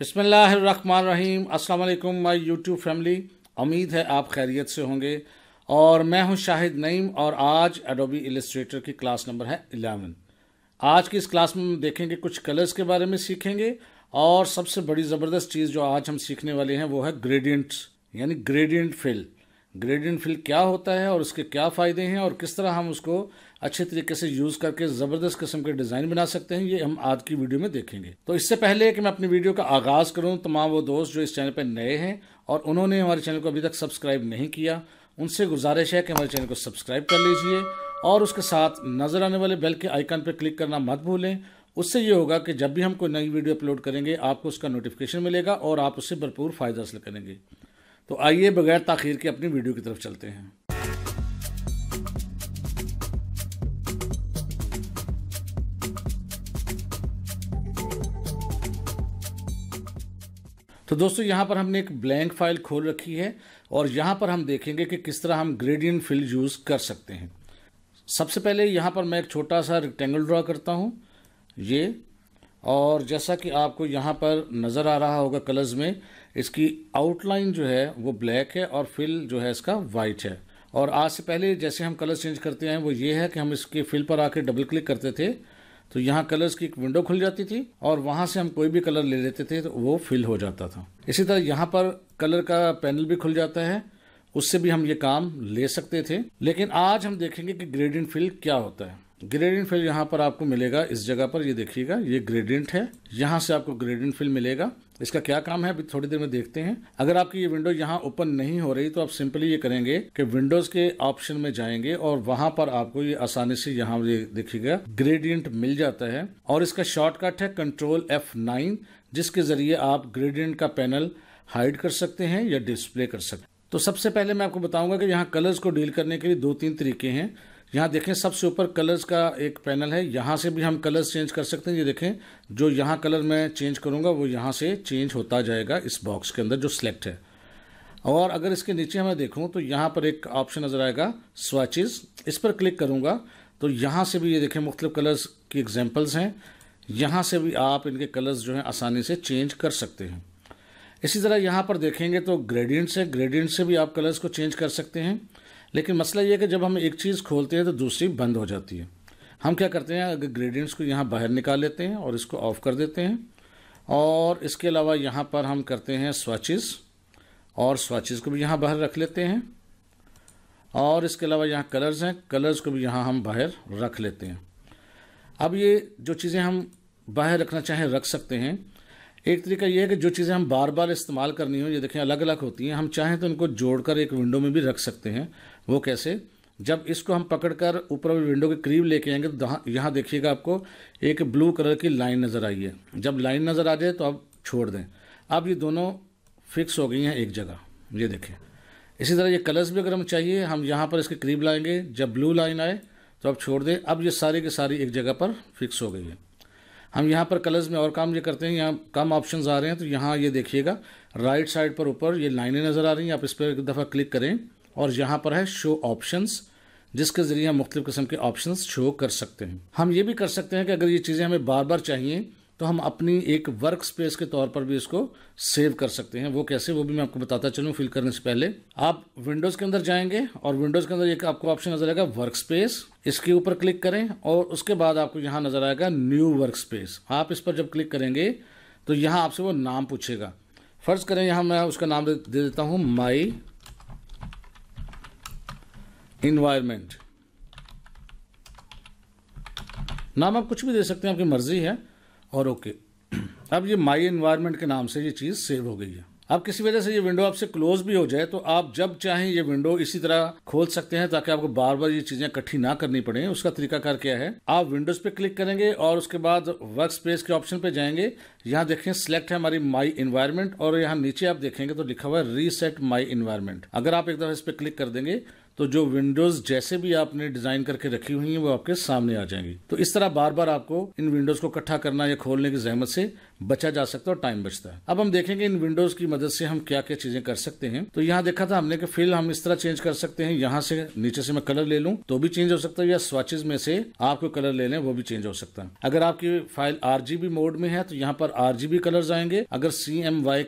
अस्सलाम वालेकुम my YouTube family उम्मीद है आप खैरियत से होंगे और मैं हूं शाहिद नईम और आज एडोबी इलस्ट्रेटर की क्लास नंबर है एलेवन आज की इस क्लास में हम देखेंगे कुछ कलर्स के बारे में सीखेंगे और सबसे बड़ी ज़बरदस्त चीज़ जो आज हम सीखने वाले हैं वो है ग्रेडियंट्स यानी ग्रेडियंट फिल ग्रेडियंट फिल क्या होता है और उसके क्या फ़ायदे हैं और किस तरह हम उसको अच्छे तरीके से यूज़ करके ज़बरदस्त किस्म के डिज़ाइन बना सकते हैं ये हम आज की वीडियो में देखेंगे तो इससे पहले कि मैं अपनी वीडियो का आगाज़ करूँ तमाम वो दोस्त जो इस चैनल पर नए हैं और उन्होंने हमारे चैनल को अभी तक सब्सक्राइब नहीं किया उनसे गुजारिश है कि हमारे चैनल को सब्सक्राइब कर लीजिए और उसके साथ नज़र आने वाले बेल के आइकन पर क्लिक करना मत भूलें उससे ये होगा कि जब भी हम कोई नई वीडियो अपलोड करेंगे आपको उसका नोटिफिकेशन मिलेगा और आप उससे भरपूर फ़ायदा हासिल करेंगे तो आइए बगैर ताखिर के अपनी वीडियो की तरफ चलते हैं तो दोस्तों यहाँ पर हमने एक ब्लैंक फाइल खोल रखी है और यहाँ पर हम देखेंगे कि किस तरह हम ग्रेडियंट फिल यूज़ कर सकते हैं सबसे पहले यहाँ पर मैं एक छोटा सा रेक्टेंगल ड्रा करता हूँ ये और जैसा कि आपको यहाँ पर नज़र आ रहा होगा कलर्स में इसकी आउटलाइन जो है वो ब्लैक है और फिल जो है इसका वाइट है और आज से पहले जैसे हम कलर चेंज करते हैं वो ये है कि हम इसके फिल पर आकर डबल क्लिक करते थे तो यहाँ कलर्स की एक विंडो खुल जाती थी और वहाँ से हम कोई भी कलर ले लेते थे तो वो फिल हो जाता था इसी तरह यहाँ पर कलर का पैनल भी खुल जाता है उससे भी हम ये काम ले सकते थे लेकिन आज हम देखेंगे कि ग्रेडियंट फिल क्या होता है ग्रेडियंट फिल यहाँ पर आपको मिलेगा इस जगह पर ये देखिएगा ये ग्रेडियंट है यहाँ से आपको ग्रेडियंट फिल मिलेगा इसका क्या काम है अभी थोड़ी देर में देखते हैं अगर आपकी ये विंडो यहाँ ओपन नहीं हो रही तो आप सिंपली ये करेंगे कि विंडोज के ऑप्शन में जाएंगे और वहां पर आपको ये आसानी से यहाँ देखिएगा ग्रेडियंट मिल जाता है और इसका शॉर्टकट है कंट्रोल एफ नाइन जिसके जरिए आप ग्रेडियंट का पैनल हाइड कर सकते हैं या डिस्प्ले कर सकते हैं तो सबसे पहले मैं आपको बताऊंगा कि यहाँ कलर्स को डील करने के लिए दो तीन तरीके हैं यहाँ देखें सबसे ऊपर कलर्स का एक पैनल है यहाँ से भी हम कलर्स चेंज कर सकते हैं ये देखें जो यहाँ कलर मैं चेंज करूँगा वो यहाँ से चेंज होता जाएगा इस बॉक्स के अंदर जो सिलेक्ट है और अगर इसके नीचे मैं देखूँ तो यहाँ पर एक ऑप्शन नज़र आएगा स्वाचेज़ इस पर क्लिक करूँगा तो यहाँ से भी ये देखें मुख्तु कलर्स की एग्जाम्पल्स हैं यहाँ से भी आप इनके कलर्स जो हैं आसानी से चेंज कर सकते हैं इसी तरह यहाँ पर देखेंगे तो ग्रेडियंट्स है ग्रेडियंट से भी आप कलर्स को चेंज कर सकते हैं लेकिन मसला ये है कि जब हम एक चीज़ खोलते हैं तो दूसरी बंद हो जाती है हम क्या करते हैं अगर ग्रेडियंट्स को यहाँ बाहर निकाल लेते हैं और इसको ऑफ़ कर देते हैं और इसके अलावा यहाँ पर हम करते हैं स्वाचिज़ और स्वाचिज़ को भी यहाँ बाहर रख लेते हैं और इसके अलावा यहाँ कलर्स हैं कलर्स को भी यहाँ हम बाहर रख लेते हैं अब ये जो चीज़ें हम बाहर रखना चाहें रख सकते हैं एक तरीका ये है कि जो चीज़ें हम बार बार इस्तेमाल करनी हो ये देखें अलग अलग होती हैं हम चाहें तो उनको जोड़कर एक विंडो में भी रख सकते हैं वो कैसे जब इसको हम पकड़कर ऊपर वाली विंडो के करीब लेके आएंगे तो यहाँ देखिएगा आपको एक ब्लू कलर की लाइन नज़र आई है जब लाइन नज़र आ जाए तो आप छोड़ दें अब ये दोनों फिक्स हो गई हैं एक जगह ये देखें इसी तरह ये कलर्स भी अगर हम चाहिए हम यहाँ पर इसके करीब लाएंगे जब ब्लू लाइन आए तो आप छोड़ दें अब ये सारी की सारी एक जगह पर फिक्स हो गई है हम यहाँ पर कलर्स में और काम ये करते हैं यहाँ कम ऑप्शन आ रहे हैं तो यहाँ ये देखिएगा राइट साइड पर ऊपर ये लाइनें नज़र आ रही हैं आप इस पर एक दफ़ा क्लिक करें और यहाँ पर है शो ऑप्शंस जिसके ज़रिए हम मुख्तु किस्म के ऑप्शंस शो कर सकते हैं हम ये भी कर सकते हैं कि अगर ये चीज़ें हमें बार बार चाहिए तो हम अपनी एक वर्क स्पेस के तौर पर भी इसको सेव कर सकते हैं वो कैसे वो भी मैं आपको बताता चलूँ फिल करने से पहले आप विंडोज़ के अंदर जाएंगे और विंडोज़ के अंदर एक आपको ऑप्शन नज़र आएगा वर्क स्पेस इसके ऊपर क्लिक करें और उसके बाद आपको यहाँ नज़र आएगा न्यू वर्क स्पेस आप इस पर जब क्लिक करेंगे तो यहाँ आपसे वो नाम पूछेगा फ़र्ज़ करें यहाँ मैं उसका नाम दे देता हूँ माई इन्वायरमेंट नाम आप कुछ भी दे सकते हैं आपकी मर्जी है और ओके अब ये माई इन्वायरमेंट के नाम से ये चीज़ सेव हो गई है अब किसी वजह से ये विंडो आपसे क्लोज भी हो जाए तो आप जब चाहें ये विंडो इसी तरह खोल सकते हैं ताकि आपको बार बार ये चीजें इकट्ठी ना करनी पड़े उसका तरीका कर क्या है आप विंडोज पे क्लिक करेंगे और उसके बाद वर्क स्पेस के ऑप्शन पे जाएंगे यहाँ देखें सिलेक्ट है हमारी माई इन्वायरमेंट और यहाँ नीचे आप देखेंगे तो लिखा हुआ है रीसेट माई इन्वायरमेंट अगर आप एक दफा इस पर क्लिक कर देंगे तो जो विंडोज जैसे भी आपने डिजाइन करके रखी हुई है वो आपके सामने आ जाएंगी तो इस तरह बार बार आपको इन विंडोज को इकट्ठा करना या खोलने की जहमत से बचा जा सकता है और टाइम बचता है अब हम देखेंगे इन विंडोज की मदद से हम क्या क्या चीजें कर सकते हैं तो यहाँ देखा था हमने कि फिल हम इस तरह चेंज कर सकते हैं यहाँ से नीचे से मैं कलर ले लूँ तो भी चेंज हो सकता है या स्वाचेज में से आपको कलर ले लें वो भी चेंज हो सकता है अगर आपकी फाइल आर मोड में है तो यहाँ पर आर जी आएंगे अगर सी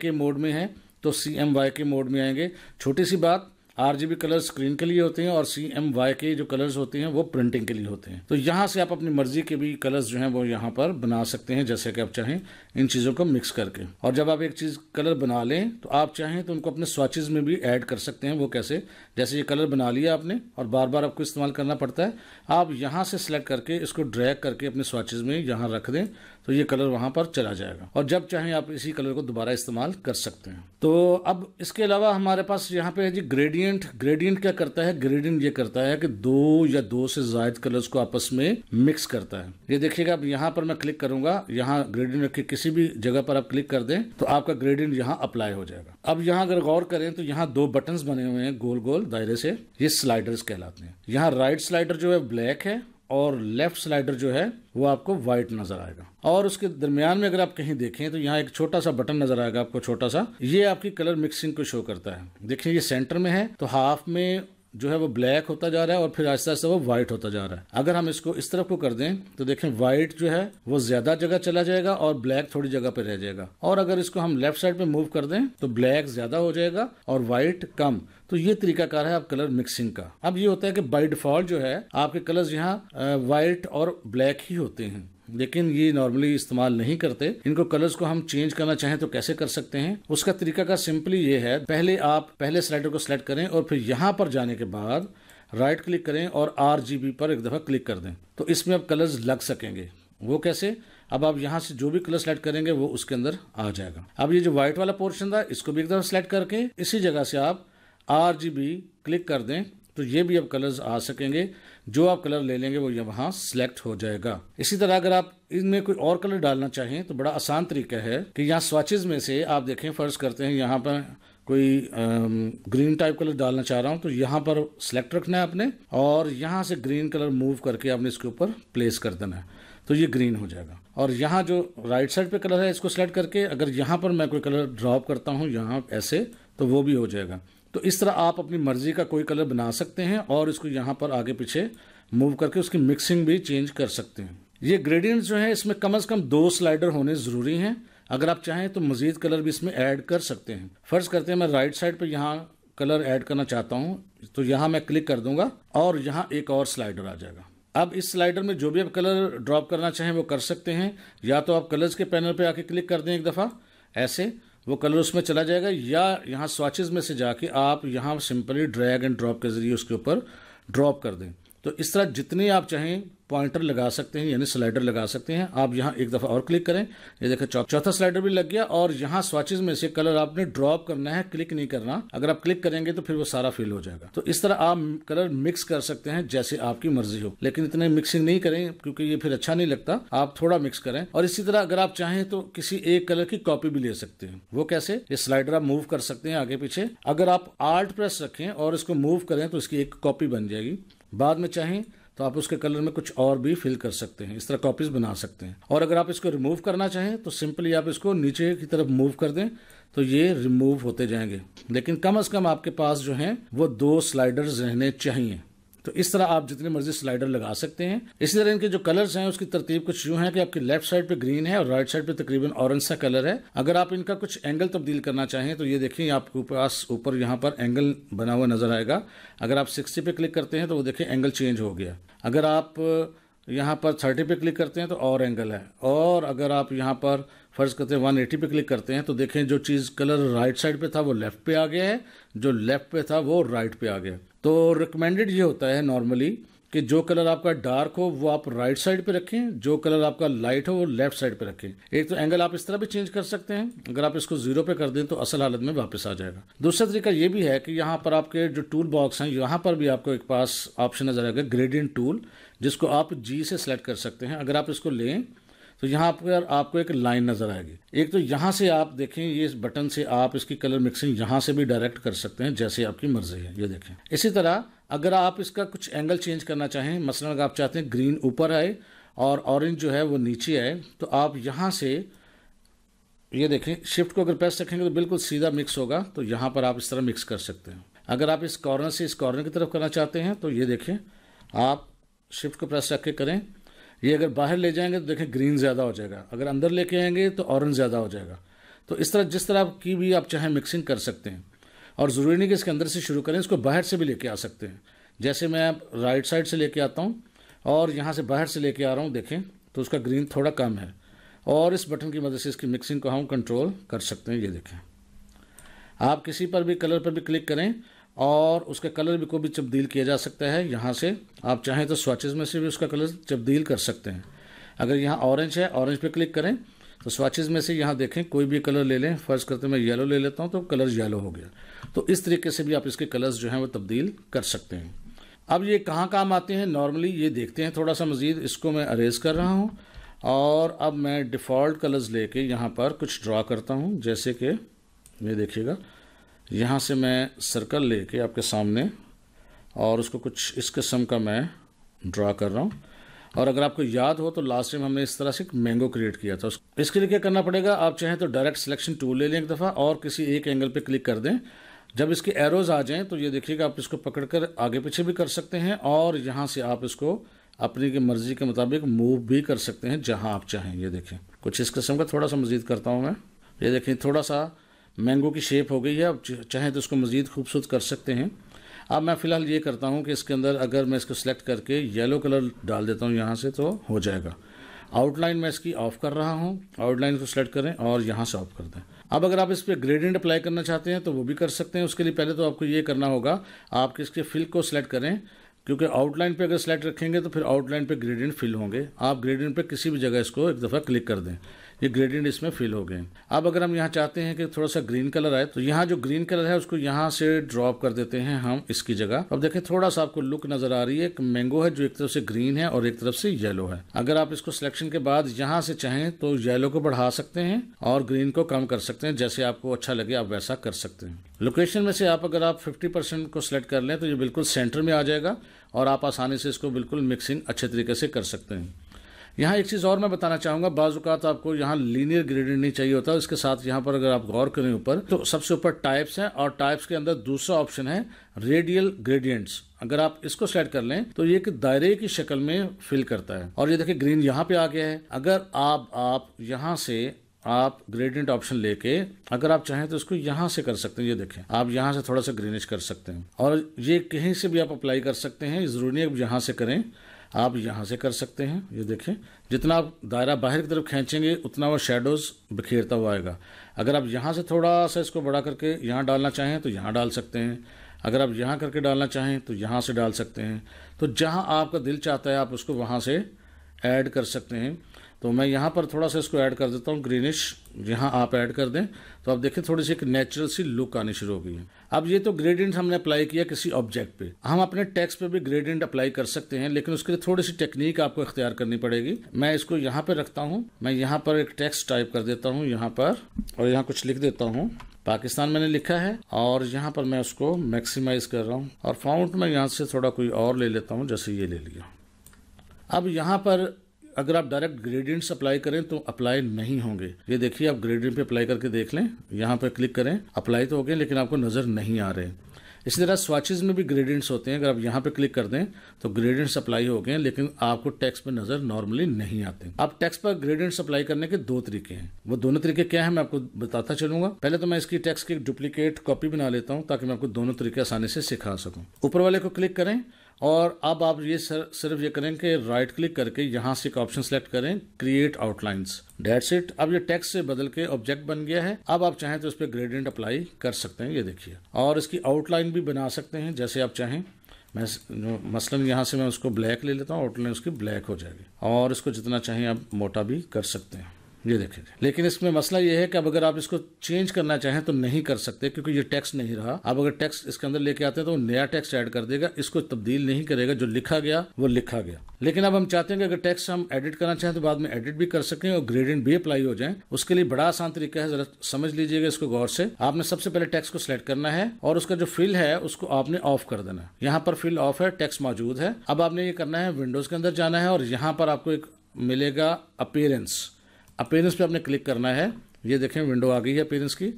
के मोड में है तो सी के मोड में आएंगे छोटी सी बात आरजीबी कलर स्क्रीन के लिए होते हैं और सी एम वाई के जो कलर्स होते हैं वो प्रिंटिंग के लिए होते हैं तो यहाँ से आप अपनी मर्जी के भी कलर्स जो हैं वो यहाँ पर बना सकते हैं जैसे कि आप चाहें इन चीज़ों को मिक्स करके और जब आप एक चीज़ कलर बना लें तो आप चाहें तो उनको अपने स्वाचेज में भी ऐड कर सकते हैं वो कैसे जैसे ये कलर बना लिया आपने और बार बार आपको इस्तेमाल करना पड़ता है आप यहाँ से सिलेक्ट करके इसको ड्रैग करके अपने स्वाचेज में यहाँ रख दें तो ये कलर वहाँ पर चला जाएगा और जब चाहें आप इसी कलर को दोबारा इस्तेमाल कर सकते हैं तो अब इसके अलावा हमारे पास यहाँ पे है जी ग्रेडियंट ग्रेडियंट क्या करता है ग्रेडियंट ये करता है कि दो या दो से जायद कलर्स को आपस में मिक्स करता है ये देखिएगा अब यहाँ पर मैं क्लिक करूंगा यहाँ ग्रेडियंट के किसी भी जगह पर आप क्लिक कर दें तो आपका ग्रेडियंट यहाँ अप्लाई हो जाएगा अब यहाँ अगर गौर करें तो यहाँ दो बटन बने हुए हैं गोल गोल दायरे से ये स्लाइडर्स कहलाते हैं यहाँ राइट स्लाइडर जो है ब्लैक है और लेफ्ट स्लाइडर जो है वो आपको व्हाइट नजर आएगा और उसके दरमियान में अगर आप कहीं देखें तो यहाँ एक छोटा सा बटन नजर आएगा आपको छोटा सा ये आपकी कलर मिक्सिंग को शो करता है देखिए ये सेंटर में है तो हाफ में जो है वो ब्लैक होता जा रहा है और फिर आहिस्ता आहिस्ता वो व्हाइट होता जा रहा है अगर हम इसको इस तरफ को कर दें तो देखें व्हाइट जो है वो ज्यादा जगह चला जाएगा और ब्लैक थोड़ी जगह पे रह जाएगा और अगर इसको हम लेफ्ट साइड पे मूव कर दें तो ब्लैक ज्यादा हो जाएगा और व्हाइट कम तो ये तरीकाकार है आप कलर मिक्सिंग का अब ये होता है कि बाई डिफॉल्ट जो है आपके कलर्स यहाँ वाइट और ब्लैक ही होते हैं लेकिन ये नॉर्मली इस्तेमाल नहीं करते इनको कलर्स को हम चेंज करना चाहें तो कैसे कर सकते हैं उसका तरीका का सिंपली ये है पहले आप पहले स्लाइडर को सिलेक्ट करें और फिर यहाँ पर जाने के बाद राइट क्लिक करें और आर पर एक दफ़ा क्लिक कर दें तो इसमें अब कलर्स लग सकेंगे वो कैसे अब आप यहाँ से जो भी कलर सेलेक्ट करेंगे वो उसके अंदर आ जाएगा अब ये जो व्हाइट वाला पोर्शन था इसको भी एकदम सेलेक्ट करके इसी जगह से आप आर क्लिक कर दें तो ये भी अब कलर्स आ सकेंगे जो आप कलर ले लेंगे वो यहाँ सेलेक्ट हो जाएगा इसी तरह अगर आप इनमें कोई और कलर डालना चाहें तो बड़ा आसान तरीका है कि यहाँ स्वाचेज में से आप देखें फर्ज करते हैं यहाँ पर कोई ग्रीन टाइप कलर डालना चाह रहा हूँ तो यहाँ पर सेलेक्ट रखना है आपने और यहाँ से ग्रीन कलर मूव करके आपने इसके ऊपर प्लेस कर देना है तो ये ग्रीन हो जाएगा और यहाँ जो राइट साइड पे कलर है इसको सेलेक्ट करके अगर यहाँ पर मैं कोई कलर ड्रॉप करता हूँ यहाँ ऐसे तो वो भी हो जाएगा तो इस तरह आप अपनी मर्ज़ी का कोई कलर बना सकते हैं और इसको यहाँ पर आगे पीछे मूव करके उसकी मिक्सिंग भी चेंज कर सकते हैं ये ग्रेडियंट जो है इसमें कम अज़ कम दो स्लाइडर होने ज़रूरी हैं अगर आप चाहें तो मज़ीद कलर भी इसमें ऐड कर सकते हैं फ़र्ज़ करते हैं मैं राइट साइड पर यहाँ कलर ऐड करना चाहता हूँ तो यहाँ मैं क्लिक कर दूंगा और यहाँ एक और स्लाइडर आ जाएगा अब इस स्लाइडर में जो भी आप कलर ड्रॉप करना चाहें वो कर सकते हैं या तो आप कलर्स के पैनल पर आके क्लिक कर दें एक दफ़ा ऐसे वो कलर उसमें चला जाएगा या यहाँ स्वाचेज में से जाके आप यहाँ सिंपली ड्रैग एंड ड्रॉप के ज़रिए उसके ऊपर ड्रॉप कर दें तो इस तरह जितने आप चाहें पॉइंटर लगा सकते हैं यानी स्लाइडर लगा सकते हैं आप यहाँ एक दफ़ा और क्लिक करें ये देखें चौथा स्लाइडर भी लग गया और यहाँ स्वाचेज में से कलर आपने ड्रॉप करना है क्लिक नहीं करना अगर आप क्लिक करेंगे तो फिर वो सारा फिल हो जाएगा तो इस तरह आप कलर मिक्स कर सकते हैं जैसे आपकी मर्जी हो लेकिन इतने मिक्सिंग नहीं करें क्योंकि ये फिर अच्छा नहीं लगता आप थोड़ा मिक्स करें और इसी तरह अगर आप चाहें तो किसी एक कलर की कॉपी भी ले सकते हैं वो कैसे ये स्लाइडर आप मूव कर सकते हैं आगे पीछे अगर आप आर्ट प्रेस रखें और इसको मूव करें तो इसकी एक कॉपी बन जाएगी बाद में चाहें तो आप उसके कलर में कुछ और भी फिल कर सकते हैं इस तरह कॉपीज बना सकते हैं और अगर आप इसको रिमूव करना चाहें तो सिंपली आप इसको नीचे की तरफ मूव कर दें तो ये रिमूव होते जाएंगे लेकिन कम अज़ कम आपके पास जो हैं वो दो स्लाइडर्स रहने चाहिए तो इस तरह आप जितनी मर्जी स्लाइडर लगा सकते हैं इसी तरह इनके जो कलर्स हैं उसकी तरतीब कुछ यूँ है कि आपकी लेफ्ट साइड पे ग्रीन है और राइट साइड पे तकरीबन ऑरेंज सा कलर है अगर आप इनका कुछ एंगल तब्दील करना चाहें तो ये देखें आपके पास ऊपर यहाँ पर एंगल बना हुआ नजर आएगा अगर आप सिक्सटी पे क्लिक करते हैं तो वो देखें एंगल चेंज हो गया अगर आप यहाँ पर थर्टी पे क्लिक करते हैं तो और एंगल है और अगर आप यहाँ पर फ़र्ज़ करते हैं वन एटी पे क्लिक करते हैं तो देखें जो चीज़ कलर राइट साइड पे था वो लेफ़्ट पे आ गया है जो लेफ़्ट पे था वो राइट पे आ गया तो रिकमेंडेड ये होता है नॉर्मली कि जो कलर आपका डार्क हो वो आप राइट साइड पे रखें जो कलर आपका लाइट हो वो लेफ्ट साइड पे रखें एक तो एंगल आप इस तरह भी चेंज कर सकते हैं अगर आप इसको जीरो पे कर दें तो असल हालत में वापस आ जाएगा दूसरा तरीका ये भी है कि यहाँ पर आपके जो टूल बॉक्स हैं यहाँ पर भी आपको एक पास ऑप्शन नजर आएगा ग्रेडिंग टूल जिसको आप जी से सेलेक्ट कर सकते हैं अगर आप इसको लें तो यहाँ पर आपको एक लाइन नज़र आएगी एक तो यहाँ से आप देखें ये इस बटन से आप इसकी कलर मिक्सिंग यहाँ से भी डायरेक्ट कर सकते हैं जैसे आपकी मर्जी है ये देखें इसी तरह अगर आप इसका कुछ एंगल चेंज करना चाहें मसलन अगर आप चाहते हैं ग्रीन ऊपर आए और ऑरेंज जो है वो नीचे आए तो आप यहाँ से ये देखें शिफ्ट को अगर प्रेस रखेंगे तो बिल्कुल सीधा मिक्स होगा तो यहाँ पर आप इस तरह मिक्स कर सकते हैं अगर आप इस कॉर्नर से इस कॉर्नर की तरफ करना चाहते हैं तो ये देखें आप शिफ्ट को प्रेस रख के करें ये अगर बाहर ले जाएंगे तो देखें ग्रीन ज़्यादा हो जाएगा अगर अंदर लेके आएंगे तो ऑरेंज ज़्यादा हो जाएगा तो इस तरह जिस तरह की भी आप चाहें मिक्सिंग कर सकते हैं और ज़रूरी नहीं कि इसके अंदर से शुरू करें इसको बाहर से भी लेके आ सकते हैं जैसे मैं आप राइट साइड से लेके आता हूँ और यहाँ से बाहर से लेके आ रहा हूँ देखें तो उसका ग्रीन थोड़ा कम है और इस बटन की मदद से इसकी मिक्सिंग को हम कंट्रोल कर सकते हैं ये देखें आप किसी पर भी कलर पर भी क्लिक करें और उसका कलर भी को भी तब्दील किया जा सकता है यहाँ से आप चाहें तो स्वाचेज़ में से भी उसका कलर तब्दील कर सकते हैं अगर यहाँ ऑरेंज है ऑरेंज पे क्लिक करें तो स्वाचेज़ में से यहाँ देखें कोई भी कलर ले लें फ़र्ज़ करते मैं येलो ले लेता हूँ तो कलर येलो हो गया तो इस तरीके से भी आप इसके कलर्स जो हैं वो तब्दील कर सकते हैं अब ये कहाँ काम आते हैं नॉर्मली ये देखते हैं थोड़ा सा मज़ीद इसको मैं अरेज़ कर रहा हूँ और अब मैं डिफ़ॉल्ट कलर्स लेके यहाँ पर कुछ ड्रा करता हूँ जैसे कि ये देखिएगा यहाँ से मैं सर्कल लेके आपके सामने और उसको कुछ इस किस्म का मैं ड्रा कर रहा हूँ और अगर आपको याद हो तो लास्ट टाइम हमने इस तरह से एक मैंगो क्रिएट किया था इसके लिए क्या करना पड़ेगा आप चाहें तो डायरेक्ट सिलेक्शन टूल ले लें एक दफ़ा और किसी एक एंगल पर क्लिक कर दें जब इसके एरोज आ जाएँ तो ये देखिएगा आप इसको कर आगे पीछे भी कर सकते हैं और यहाँ से आप इसको अपनी की मर्जी के मुताबिक मूव भी कर सकते हैं जहाँ आप चाहें ये देखें कुछ इस किस्म का थोड़ा सा मजीद करता हूँ मैं ये देखें थोड़ा सा मैंगो की शेप हो गई है अब चाहें तो इसको मज़ीद खूबसूरत कर सकते हैं अब मैं फ़िलहाल ये करता हूँ कि इसके अंदर अगर मैं इसको सिलेक्ट करके येलो कलर डाल देता हूँ यहाँ से तो हो जाएगा आउटलाइन मैं इसकी ऑफ़ कर रहा हूँ आउटलाइन को सिलेक्ट करें और यहाँ से ऑफ कर दें अब अगर आप इस पर ग्रेडियंट अप्लाई करना चाहते हैं तो वो भी कर सकते हैं उसके लिए पहले तो आपको ये करना होगा आप इसके फिल को सिलेक्ट करें क्योंकि आउटलाइन पे अगर सिलेक्ट रखेंगे तो फिर आउटलाइन पे ग्रेडियंट फिल होंगे आप ग्रेडियंट पे किसी भी जगह इसको एक दफ़ा क्लिक कर दें ये ग्रेडियंट इसमें फिल हो गए अब अगर हम यहाँ चाहते हैं कि थोड़ा सा ग्रीन कलर आए तो यहाँ जो ग्रीन कलर है उसको यहाँ से ड्रॉप कर देते हैं हम इसकी जगह अब देखें थोड़ा सा आपको लुक नजर आ रही है एक मैंगो है जो एक तरफ से ग्रीन है और एक तरफ से येलो है अगर आप इसको सिलेक्शन के बाद यहाँ से चाहें तो येलो को बढ़ा सकते हैं और ग्रीन को कम कर सकते हैं जैसे आपको अच्छा लगे आप वैसा कर सकते हैं लोकेशन में से आप अगर आप फिफ्टी परसेंट को सिलेक्ट कर लें तो ये बिल्कुल सेंटर में आ जाएगा और आप आसानी से इसको बिल्कुल मिक्सिंग अच्छे तरीके से कर सकते हैं यहाँ एक चीज़ और मैं बताना चाहूँगा बाजूकात आपको यहाँ लीनियर ग्रेडियंट नहीं चाहिए होता इसके साथ यहाँ पर अगर आप गौर करें ऊपर तो सबसे ऊपर टाइप्स हैं और टाइप्स के अंदर दूसरा ऑप्शन है रेडियल ग्रेडियंट्स अगर आप इसको सेलेक्ट कर लें तो ये कि दायरे की शक्ल में फिल करता है और ये देखिए ग्रीन यहाँ पे आ गया है अगर आप आप यहाँ से आप ग्रेडियंट ऑप्शन लेके अगर आप चाहें तो इसको यहाँ से कर सकते हैं ये देखें आप यहाँ से थोड़ा सा ग्रीनिश कर सकते हैं और ये कहीं से भी आप अप्लाई कर सकते हैं जरूरी है यहाँ से करें आप यहाँ से कर सकते हैं ये देखें जितना आप दायरा बाहर की तरफ खींचेंगे उतना वो शेडोज़ बिखेरता हुआ आएगा अगर आप यहाँ से थोड़ा सा इसको बड़ा करके यहाँ डालना चाहें तो यहाँ डाल सकते हैं अगर आप यहाँ करके डालना चाहें तो यहाँ से डाल सकते हैं तो जहाँ आपका दिल चाहता है आप उसको वहाँ से ऐड कर सकते हैं तो मैं यहाँ पर थोड़ा सा इसको ऐड कर देता हूँ ग्रीनिश यहाँ आप ऐड कर दें तो आप देखें थोड़ी सी एक नेचुरल सी लुक आनी शुरू हो गई है अब ये तो ग्रेडियंट हमने अप्लाई किया किसी ऑब्जेक्ट पे हम अपने टेक्स्ट पे भी ग्रेडियंट अप्लाई कर सकते हैं लेकिन उसके लिए थोड़ी सी टेक्निक आपको इख्तियार करनी पड़ेगी मैं इसको यहाँ पर रखता हूँ मैं यहाँ पर एक टेक्स्ट टाइप कर देता हूँ यहाँ पर और यहाँ कुछ लिख देता हूँ पाकिस्तान मैंने लिखा है और यहाँ पर मैं उसको मैक्सिमाइज कर रहा हूँ और फाउंट में यहाँ से थोड़ा कोई और ले लेता हूँ जैसे ये ले लिया अब यहाँ पर अगर आप डायरेक्ट ग्रेडियंट्स अप्लाई करें तो अप्लाई नहीं होंगे ये देखिए आप ग्रेडियंट पे अप्लाई करके देख लें यहाँ पे क्लिक करें अप्लाई तो हो गए लेकिन आपको नज़र नहीं आ रहे इसी तरह स्वाचेज में भी ग्रेडियंट्स होते हैं अगर आप यहाँ पे क्लिक कर दें तो ग्रेडियंट्स अप्लाई हो गए लेकिन आपको टैक्स पर नज़र नॉर्मली नहीं आते आप टैक्स पर ग्रेडियंट्स अप्लाई करने के दो तरीके हैं वो दोनों तरीके क्या है मैं आपको बताता चलूंगा पहले तो मैं इसकी टैक्स की डुप्लीकेट कॉपी बना लेता हूँ ताकि मैं आपको दोनों तरीके आसानी से सिखा सकूँ ऊपर वाले को क्लिक करें और अब आप ये सर, सिर्फ ये करें कि राइट क्लिक करके यहाँ से एक ऑप्शन सेलेक्ट करें क्रिएट आउटलाइंस डेट्स इट अब ये टेक्स्ट से बदल के ऑब्जेक्ट बन गया है अब आप चाहें तो इस पर ग्रेडियंट अप्लाई कर सकते हैं ये देखिए और इसकी आउटलाइन भी बना सकते हैं जैसे आप चाहें मैं मसलन यहाँ से मैं उसको ब्लैक ले लेता हूँ आउटलाइन उसकी ब्लैक हो जाएगी और इसको जितना चाहें आप मोटा भी कर सकते हैं ये देखिए लेकिन इसमें मसला ये है कि अब अगर आप इसको चेंज करना चाहें तो नहीं कर सकते क्योंकि ये टैक्स नहीं रहा अब अगर टैक्स इसके अंदर लेके आते हैं तो वो नया टैक्स ऐड कर देगा इसको तब्दील नहीं करेगा जो लिखा गया वो लिखा गया लेकिन अब हम चाहते हैं कि अगर टैक्स हम एडिट करना चाहें तो बाद में एडिट भी कर सकें और ग्रेडियंट भी अप्लाई हो जाए उसके लिए बड़ा आसान तरीका है जरा समझ लीजिएगा इसको गौर से आपने सबसे पहले टैक्स को सिलेक्ट करना है और उसका जो फिल है उसको आपने ऑफ कर देना है यहाँ पर फिल ऑफ है टैक्स मौजूद है अब आपने ये करना है विंडोज के अंदर जाना है और यहाँ पर आपको एक मिलेगा अपीयरेंस अपेरेंस पे आपने क्लिक करना है ये देखें विंडो आ गई है अपेरेंस की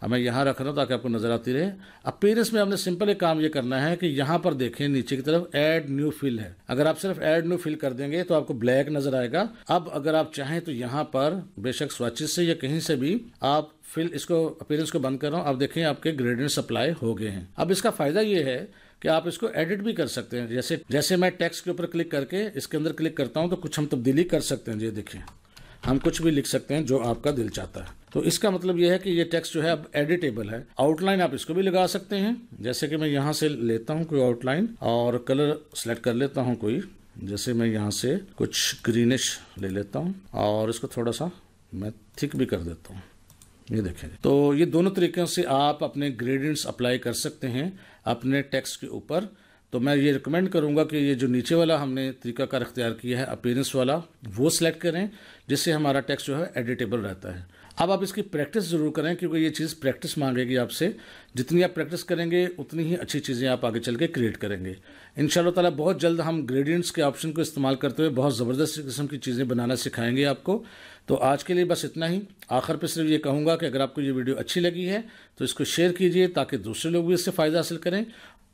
हमें यहाँ रख रहा हूँ ताकि आपको नज़र आती रहे अपेरेंस में हमने सिंपल एक काम ये करना है कि यहाँ पर देखें नीचे की तरफ ऐड न्यू फिल है अगर आप सिर्फ ऐड न्यू फिल कर देंगे तो आपको ब्लैक नज़र आएगा अब अगर आप चाहें तो यहाँ पर बेशक स्वाचिस से या कहीं से भी आप फिल इसको अपेरेंस को बंद कर रहा हूँ आप देखें आपके ग्रेडियंट सप्लाई हो गए हैं अब इसका फायदा ये है कि आप इसको एडिट भी कर सकते हैं जैसे जैसे मैं टेक्स्ट के ऊपर क्लिक करके इसके अंदर क्लिक करता हूँ तो कुछ हम तब्दीली कर सकते हैं ये देखें हम कुछ भी लिख सकते हैं जो आपका दिल चाहता है तो इसका मतलब यह है कि ये टेक्स्ट जो है अब एडिटेबल है आउटलाइन आप इसको भी लगा सकते हैं जैसे कि मैं यहाँ से लेता हूँ कोई आउटलाइन और कलर सेलेक्ट कर लेता हूँ कोई जैसे मैं यहाँ से कुछ ग्रीनिश ले लेता हूँ और इसको थोड़ा सा मैं थिक भी कर देता हूँ ये देखें तो ये दोनों तरीक़ों से आप अपने ग्रेडियंट्स अप्लाई कर सकते हैं अपने टेक्स्ट के ऊपर तो मैं ये रिकमेंड करूँगा कि ये जो नीचे वाला हमने तरीकाकार अख्तियार किया है अपेरेंस वाला वो सिलेक्ट करें जिससे हमारा टेक्स्ट जो है एडिटेबल रहता है अब आप इसकी प्रैक्टिस ज़रूर करें क्योंकि ये चीज़ प्रैक्टिस मांगेगी आपसे जितनी आप प्रैक्टिस करेंगे उतनी ही अच्छी चीज़ें आप आगे चल के क्रिएट करेंगे इन ताला बहुत जल्द हम ग्रेडियंट्स के ऑप्शन को इस्तेमाल करते हुए बहुत ज़बरदस्त किस्म की चीज़ें बनाना सिखाएंगे आपको तो आज के लिए बस इतना ही आखिर पर सिर्फ ये कहूँगा कि अगर आपको ये वीडियो अच्छी लगी है तो इसको शेयर कीजिए ताकि दूसरे लोग भी इससे फ़ायदा हासिल करें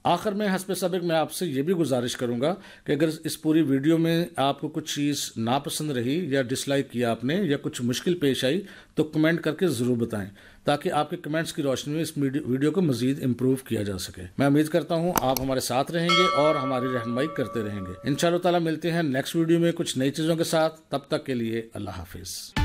आखिर में हंसपे सबक मैं आपसे ये भी गुजारिश करूंगा कि अगर इस पूरी वीडियो में आपको कुछ चीज़ नापसंद रही या डिसलाइक किया आपने या कुछ मुश्किल पेश आई तो कमेंट करके ज़रूर बताएं ताकि आपके कमेंट्स की रोशनी में इस वीडियो को मज़ीद इम्प्रूव किया जा सके मैं उम्मीद करता हूँ आप हमारे साथ रहेंगे और हमारी रहनमई करते रहेंगे इन ताला मिलते हैं नेक्स्ट वीडियो में कुछ नई चीज़ों के साथ तब तक के लिए अल्लाह हाफिज़